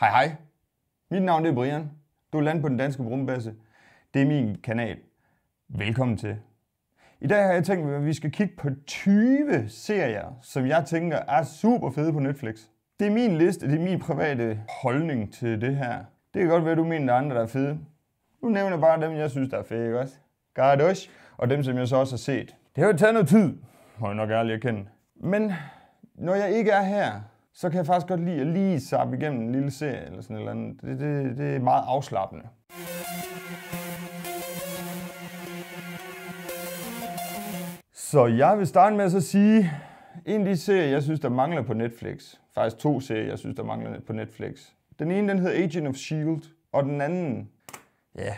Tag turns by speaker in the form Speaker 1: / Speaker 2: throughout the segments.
Speaker 1: Hej hej. Mit navn er Brian. Du er landet på den danske brumbasse. Det er min kanal. Velkommen til. I dag har jeg tænkt, at vi skal kigge på 20 serier, som jeg tænker er super fede på Netflix. Det er min liste, det er min private holdning til det her. Det kan godt være, at du mener, der andre, der er fede. Nu nævner bare dem, jeg synes, der er fede, ikke også? Gardosh, og dem, som jeg så også har set. Det har jo taget noget tid, må jeg nok ærligt erkende. Men når jeg ikke er her, så kan jeg faktisk godt lide at lige sappe igennem en lille serie eller sådan eller andet. Det, det, det er meget afslappende. Så jeg vil starte med at så sige, en af de serier, jeg synes, der mangler på Netflix, faktisk to serier, jeg synes, der mangler på Netflix. Den ene, den hedder Agent of S.H.I.E.L.D., og den anden, ja,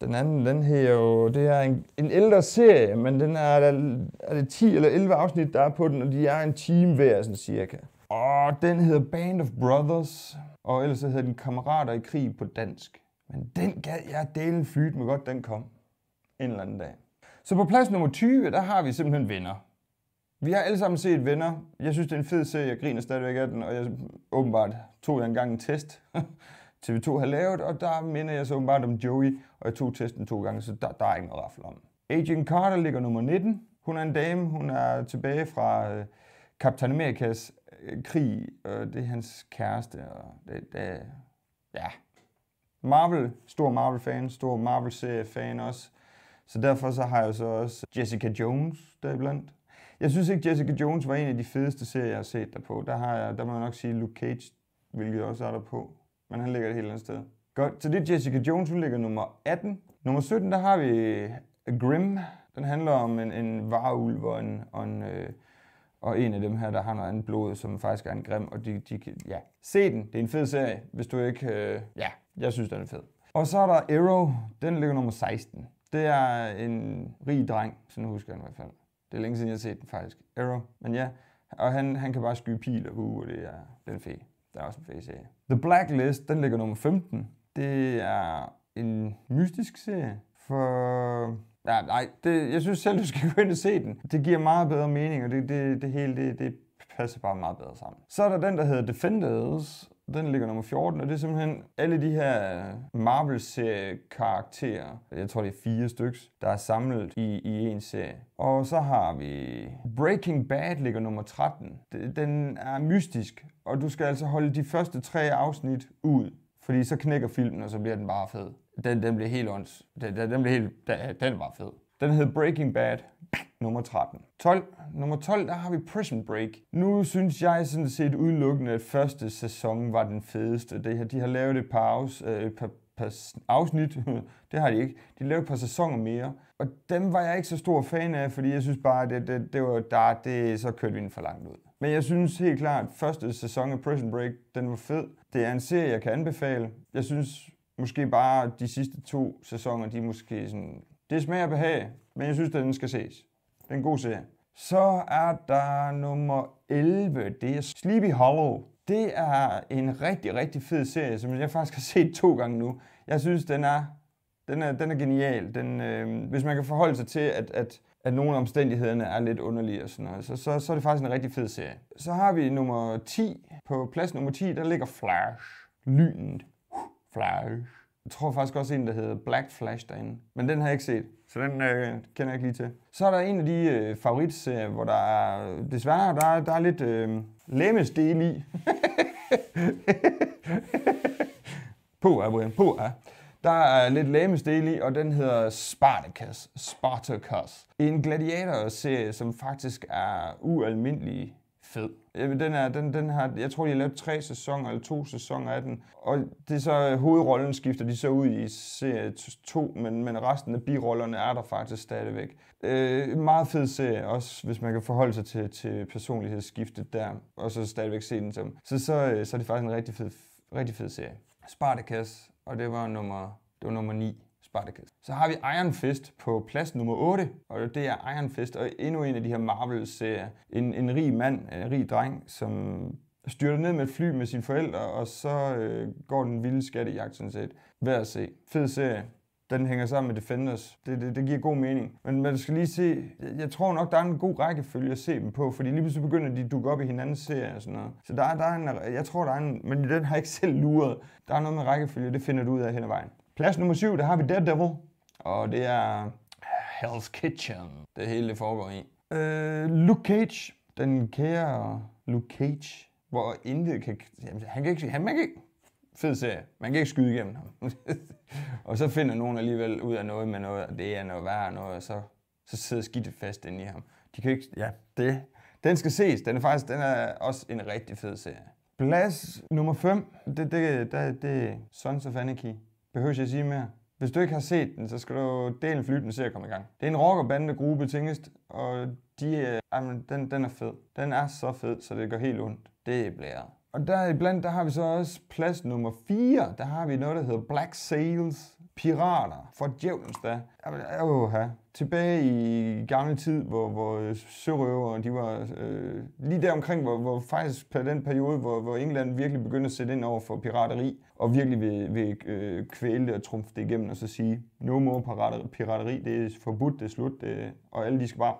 Speaker 1: den anden, den her jo, det er en, en ældre serie, men den er, der, er det 10 eller 11 afsnit, der er på den, og de er en time hver, sådan cirka. Og den hedder Band of Brothers, og ellers så hedder den Kammerater i krig på dansk. Men den gad jeg delen flyt med godt, den kom en eller anden dag. Så på plads nummer 20, der har vi simpelthen venner. Vi har alle sammen set Venner. Jeg synes, det er en fed serie. Jeg griner stadigvæk af den, og jeg åbenbart tog jeg engang en test. TV2 har lavet, og der minder jeg så åbenbart om Joey, og jeg tog testen to gange, så der, der er ikke noget raffel om. Agent Carter ligger nummer 19. Hun er en dame, hun er tilbage fra øh, Captain Amerikas øh, krig, og det er hans kæreste, og det, det ja. Marvel, stor Marvel-fan, stor Marvel-serie-fan også. Så derfor så har jeg så også Jessica Jones deriblandt. Jeg synes ikke, Jessica Jones var en af de fedeste serier, jeg har set derpå. Der, har jeg, der må jeg nok sige Luke Cage, hvilket også er der på men han ligger et helt andet sted. Godt, så det er Jessica Jones, hun ligger nummer 18. Nummer 17, der har vi Grim. Øh, Grimm. Den handler om en, en vareulv og en, og en øh, og en af dem her, der har noget andet blod, som faktisk er en grim, og de, de kan, ja, se den. Det er en fed serie, hvis du ikke, øh, ja, jeg synes, den er fed. Og så er der Arrow, den ligger nummer 16. Det er en rig dreng, sådan husker jeg i hvert fald. Det er længe siden, jeg har set den faktisk. Arrow, men ja, og han, han kan bare skyde pil og bue, og det er den fede. Der er også en face-serie. The Blacklist, den ligger nummer 15. Det er en mystisk serie for... Ja, nej, det, jeg synes selv, du skal gå ind og se den. Det giver meget bedre mening, og det, det, det hele det, det passer bare meget bedre sammen. Så er der den, der hedder Defenders, den ligger nummer 14, og det er simpelthen alle de her øh, Marvel-serie-karakterer, jeg tror det er fire styks, der er samlet i, i en serie. Og så har vi Breaking Bad ligger nummer 13. Den er mystisk, og du skal altså holde de første tre afsnit ud, fordi så knækker filmen, og så bliver den bare fed. Den, den bliver helt ånds. Den, den, den bliver helt... Den, den var fed. Den hed Breaking Bad, nummer 13. 12. Nummer 12, der har vi Prison Break. Nu synes jeg sådan set udelukkende, at første sæson var den fedeste. Det her, de har lavet et par, afs, øh, par, par afsnit, det har de ikke. De lavet et par sæsoner mere. Og dem var jeg ikke så stor fan af, fordi jeg synes bare, at det, det, det var der, det, så kørte vi den for langt ud. Men jeg synes helt klart, at første sæson af Prison Break, den var fed. Det er en serie, jeg kan anbefale. Jeg synes måske bare, de sidste to sæsoner, de er måske sådan det smager behag, men jeg synes, den skal ses. Den er en god serie. Så er der nummer 11, det er Sleepy Hollow. Det er en rigtig, rigtig fed serie, som jeg faktisk har set to gange nu. Jeg synes, den er, den er, den er genial. Den, øh, hvis man kan forholde sig til, at, at, at nogle af omstændighederne er lidt underlige og sådan noget, så, så, så er det faktisk en rigtig fed serie. Så har vi nummer 10. På plads nummer 10, der ligger Flash. Lynet. Flash. Jeg tror faktisk også en, der hedder Black Flash derinde. Men den har jeg ikke set, så den øh, kender jeg ikke lige til. Så er der en af de øh, favoritserier, hvor der er, desværre der er, der er lidt øh, lemmesdel i. på, er, Brian, på, er. Der er lidt lamesdel i, og den hedder Spartacus. Spartacus. En gladiatorserie, som faktisk er ualmindelig fed. Den er, den, den har, jeg tror, de har lavet tre sæsoner eller to sæsoner af den. Og det er så, øh, hovedrollen skifter de så ud i serie 2, men, men resten af birollerne er der faktisk stadigvæk. Øh, meget fed serie, også hvis man kan forholde sig til, til personlighedsskiftet der, og så stadigvæk se den som. Så, så, øh, så er det faktisk en rigtig fed, rigtig fed serie. Spartacus, og det var nummer, det var nummer 9. Spartacus. Så har vi Iron Fist på plads nummer 8, og det er Iron Fist, og endnu en af de her Marvel-serier. En, en rig mand, en øh, rig dreng, som styrter ned med et fly med sine forældre, og så øh, går den vilde skattejagt sådan set. Værd at se. Fed serie. Den hænger sammen med Defenders. Det, det, det giver god mening. Men man skal lige se, jeg tror nok, der er en god rækkefølge at se dem på, fordi lige pludselig begynder de at dukke op i hinandens serier og sådan noget. Så der, der er en, jeg tror, der er en, men den har jeg ikke selv luret. Der er noget med rækkefølge, det finder du ud af hen ad vejen. Plads nummer 7, der har vi Dead Devil, og det er Hell's Kitchen, det hele det foregår i. Øh, Luke Cage, den kære Luke Cage, hvor intet kan... Jamen, han kan ikke... Han, man kan ikke fed serie. Man kan ikke skyde igennem ham. og så finder nogen alligevel ud af noget med noget, og det er noget værre noget, og så, så sidder skidtet fast inde i ham. De kan ikke... Ja, det... Den skal ses. Den er faktisk den er også en rigtig fed serie. Plads nummer 5, det, det, det, det er Sons of Anarchy behøver jeg sige mere. Hvis du ikke har set den, så skal du dele flytten så at komme i gang. Det er en rock-og-bandegruppe, tingest, og de, øh, den, den er fed. Den er så fed, så det går helt ondt. Det er blæret. Og der iblandt, der har vi så også plads nummer 4. Der har vi noget, der hedder Black Sails. Pirater for djævnens da. Oha. Tilbage i gamle tid, hvor, hvor sørøvere, de var øh, lige der omkring, hvor, hvor faktisk på den periode, hvor, hvor England virkelig begyndte at sætte ind over for pirateri, og virkelig vil, vil øh, kvæle det og trumfe det igennem, og så sige, no more pirateri, pirateri det er forbudt, det er slut, det, og alle de skal bare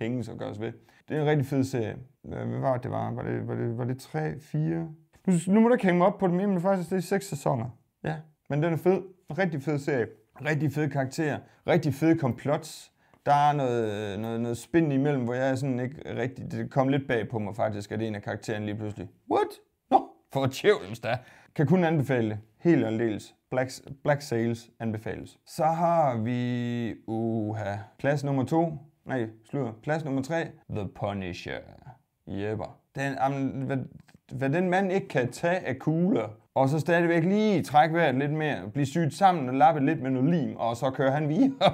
Speaker 1: hænges og gøres ved. Det er en rigtig fed serie. Hvad var det, det var? Var det, var det, var det 3, 4? Nu, nu må du ikke hænge mig op på det mere, men faktisk det er 6 sæsoner. Ja. Men den er fed. Rigtig fed serie. Rigtig fed karakterer. Rigtig fed komplots. Der er noget, noget, noget spændende imellem, hvor jeg er sådan ikke rigtig... Det kom lidt bag på mig faktisk, at en af karaktererne lige pludselig... What? Nå, no, for tjævlens da. Kan kun anbefale det. Helt aldeles. Black, Black Sales anbefales. Så har vi... Uha. Klasse nummer to Nej, slutter. Plads nummer 3. The Punisher. Jepper. Den, jamen, hvad, hvad den mand ikke kan tage af kugler, og så stadigvæk lige trække vejret lidt mere, blive syet sammen og lappe lidt med noget lim, og så kører han videre.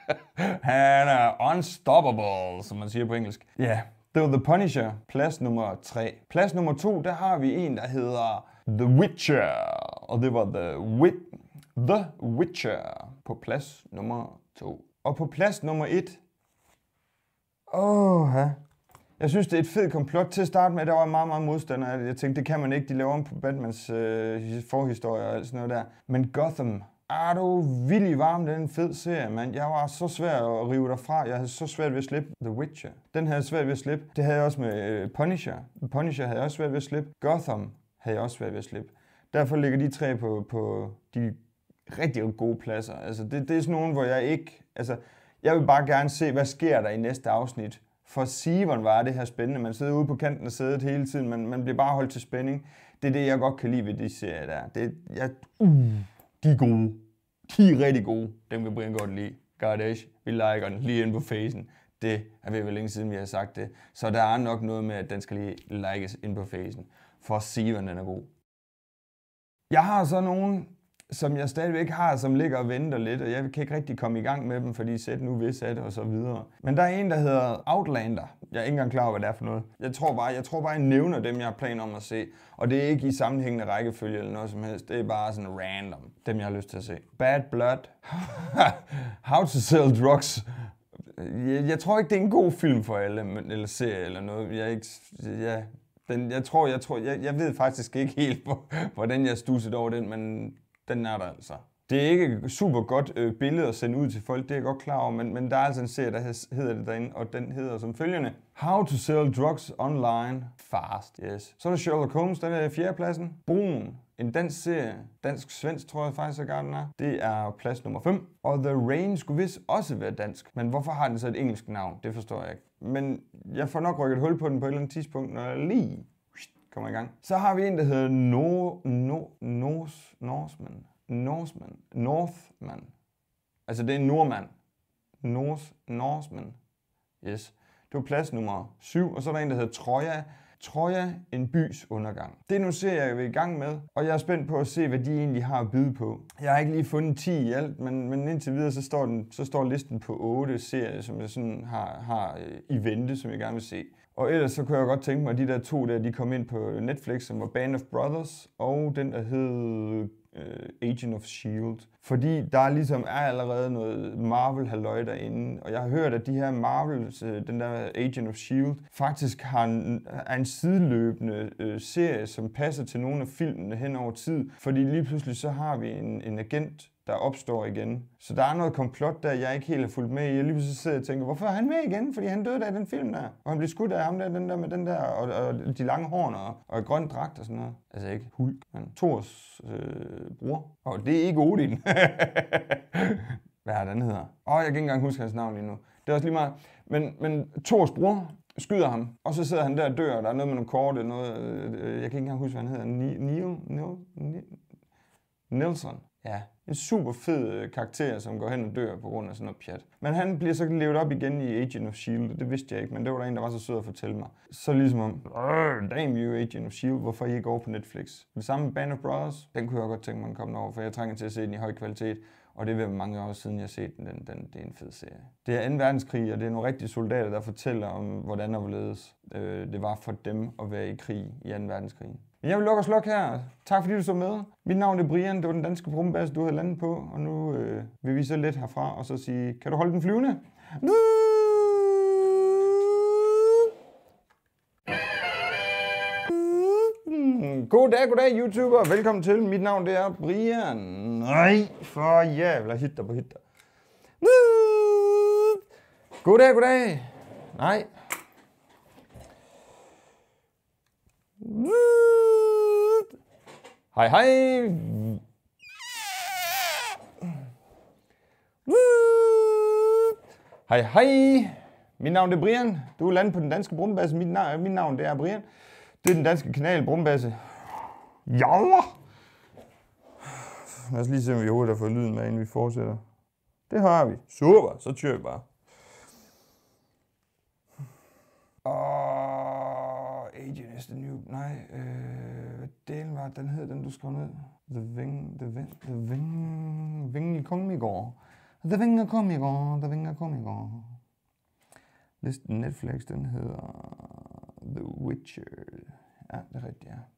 Speaker 1: han er unstoppable, som man siger på engelsk. Ja, yeah. det var The Punisher, plads nummer 3. Plads nummer 2, der har vi en, der hedder The Witcher, og det var The, wi- The Witcher på plads nummer 2. Og på plads nummer 1, Åh, ja. Jeg synes, det er et fedt komplot. Til at starte med, der var meget, meget modstander af det. Jeg tænkte, det kan man ikke. De laver om på Batmans øh, forhistorie og alt sådan noget der. Men Gotham, er du vildt varm, den fed serie, mand. Jeg var så svær at rive fra. Jeg havde så svært ved at slippe The Witcher. Den havde jeg svært ved at slippe. Det havde jeg også med øh, Punisher. Punisher havde jeg også svært ved at slippe. Gotham havde jeg også svært ved at slippe. Derfor ligger de tre på, på de rigtig gode pladser. Altså, det, det er sådan nogle, hvor jeg ikke... Altså, jeg vil bare gerne se, hvad sker der i næste afsnit. For Sivon var det her spændende. Man sidder ude på kanten og sidder hele tiden. Man, man bliver bare holdt til spænding. Det er det, jeg godt kan lide ved de serier der. Det, jeg, uh, de er gode. De er rigtig gode. Dem vil Brian godt lide. Gardash, vi liker den lige ind på facen. Det er ved vel længe siden, vi har sagt det. Så der er nok noget med, at den skal lige likes ind på facen. For Sivon, den er god. Jeg har så nogle som jeg stadigvæk har, som ligger og venter lidt, og jeg kan ikke rigtig komme i gang med dem, fordi sæt nu ved sæt og så videre. Men der er en, der hedder Outlander. Jeg er ikke engang klar over, hvad det er for noget. Jeg tror bare, jeg, tror bare, jeg nævner dem, jeg har planer om at se. Og det er ikke i sammenhængende rækkefølge eller noget som helst. Det er bare sådan random, dem jeg har lyst til at se. Bad Blood. How to sell drugs jeg, jeg tror ikke, det er en god film for alle, men, eller serie eller noget. Jeg, er ikke, ja, den, jeg tror, jeg, tror jeg, jeg ved faktisk ikke helt, hvordan jeg stusset over den, men den er der altså. Det er ikke et super godt øh, billede at sende ud til folk, det er jeg godt klar over, men, men der er altså en serie, der hedder det derinde, og den hedder som følgende. How to sell drugs online fast, yes. Så er der Sherlock Holmes, den er i fjerdepladsen. Brun, en dansk serie, dansk-svensk tror jeg faktisk, at den er. Det er plads nummer 5. Og The Rain skulle vist også være dansk, men hvorfor har den så et engelsk navn? Det forstår jeg ikke. Men jeg får nok rykket hul på den på et eller andet tidspunkt, når jeg lige kommer i gang. Så har vi en, der hedder no, no, Nos, Norsman. Norsman. Northman. Altså det er en nordmand. North, Norsman. Yes. Det var plads nummer 7. Og så er der en, der hedder Troja Troja, en bys undergang. Det nu ser jeg jo i gang med, og jeg er spændt på at se, hvad de egentlig har at byde på. Jeg har ikke lige fundet 10 i alt, men, men indtil videre, så står, den, så står listen på 8 serier, som jeg sådan har, har øh, i vente, som jeg gerne vil se. Og ellers så kunne jeg godt tænke mig, at de der to der, de kom ind på Netflix, som var Band of Brothers, og den der hed øh, Agent of S.H.I.E.L.D., fordi der ligesom er allerede noget Marvel-halløj derinde, og jeg har hørt, at de her Marvels, øh, den der Agent of S.H.I.E.L.D., faktisk har en, er en sideløbende øh, serie, som passer til nogle af filmene hen over tid, fordi lige pludselig så har vi en, en agent, der opstår igen. Så der er noget komplot der, jeg ikke helt er fulgt med i. Jeg lige pludselig sidder og tænker, hvorfor er han med igen? Fordi han døde af den film der. Og han blev skudt af ham der, den der med den der, og, og de lange horn og, og grøn dragt og sådan noget. Altså ikke Hulk, men Thors øh, bror. Og det er ikke Odin. Hvad er den hedder? Åh, oh, jeg kan ikke engang huske hans navn lige nu. Det er også lige meget. Men, men Thors bror, skyder ham, og så sidder han der og dør, og der er noget med nogle kort, eller noget, øh, øh jeg kan ikke engang huske, hvad han hedder, Neil, Neil, Neil Nelson, ja, en super fed øh, karakter, som går hen og dør på grund af sådan noget pjat. Men han bliver så levet op igen i Agent of S.H.I.E.L.D. Det vidste jeg ikke, men det var der en, der var så sød at fortælle mig. Så ligesom om, øh, damn you Agent of S.H.I.E.L.D., hvorfor I ikke over på Netflix? Det samme Band of Brothers, den kunne jeg godt tænke mig at komme over, for jeg trænger til at se den i høj kvalitet. Og det er mange år siden, jeg har set den. den, den det er en fed serie. Det er 2. verdenskrig, og det er nogle rigtige soldater, der fortæller om, hvordan og hvorledes øh, det var for dem at være i krig i 2. verdenskrig. Men jeg vil lukke og slukke her. Tak fordi du så med. Mit navn er Brian, det var den danske brumbas, du havde landet på. Og nu øh, vil vi så lidt herfra og så sige, kan du holde den flyvende? Buh! Goddag, goddag, YouTuber. Velkommen til. Mit navn det er Brian. Nej, for jævla hitter på dag, Goddag, goddag. Nej. Hej, hej. Hej, hej. Mit navn det er Brian. Du er landet på den danske brumbasse. Mit navn, mit navn det er Brian. Det er den danske kanal Brumbasse. Jalla! Lad os lige se, om vi overhovedet har fået lyden med, inden vi fortsætter. Det har vi. Super, så tør vi bare. Og oh, Agent is the new... Nej, øh, hvad var den hed, den du skrev ned? The Wing... The Wing... The Ving... Wing kom i går. The Wing kom i går. The Wing kom i går. Netflix, den hedder The Witcher. Ja, det er rigtigt, ja.